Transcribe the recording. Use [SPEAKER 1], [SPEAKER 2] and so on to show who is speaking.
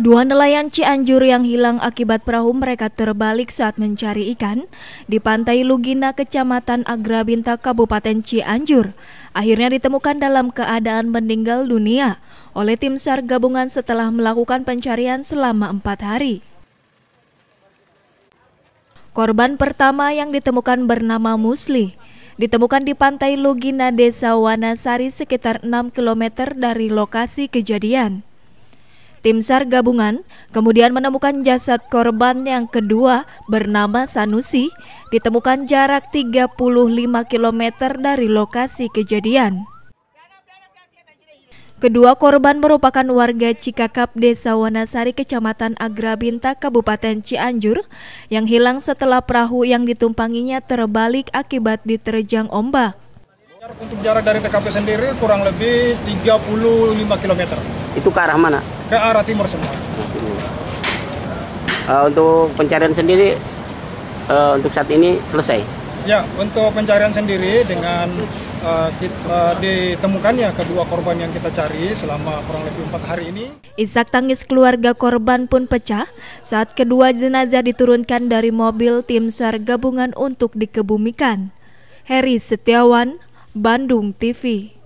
[SPEAKER 1] Dua nelayan Cianjur yang hilang akibat perahu mereka terbalik saat mencari ikan di pantai Lugina, Kecamatan Agrabinta, Kabupaten Cianjur, akhirnya ditemukan dalam keadaan meninggal dunia oleh tim SAR gabungan setelah melakukan pencarian selama empat hari. Korban pertama yang ditemukan bernama Musli, ditemukan di pantai Lugina, Desa Wanasari, sekitar 6 km dari lokasi kejadian. Tim SAR gabungan kemudian menemukan jasad korban yang kedua bernama Sanusi ditemukan jarak 35 km dari lokasi kejadian. Kedua korban merupakan warga Cikakap Desa Wanasari Kecamatan Agrabinta Kabupaten Cianjur yang hilang setelah perahu yang ditumpanginya terbalik akibat diterjang ombak.
[SPEAKER 2] Untuk jarak dari TKP sendiri kurang lebih 35 km. Itu ke arah mana? ke arah timur semua. Uh, untuk pencarian sendiri uh, untuk saat ini selesai. Ya, untuk pencarian sendiri dengan uh, eh, kita, ditemukannya kedua korban yang kita cari selama kurang lebih empat hari ini.
[SPEAKER 1] Isak tangis keluarga korban pun pecah saat kedua jenazah diturunkan dari mobil tim SAR gabungan untuk dikebumikan. Heri Setiawan, Bandung TV.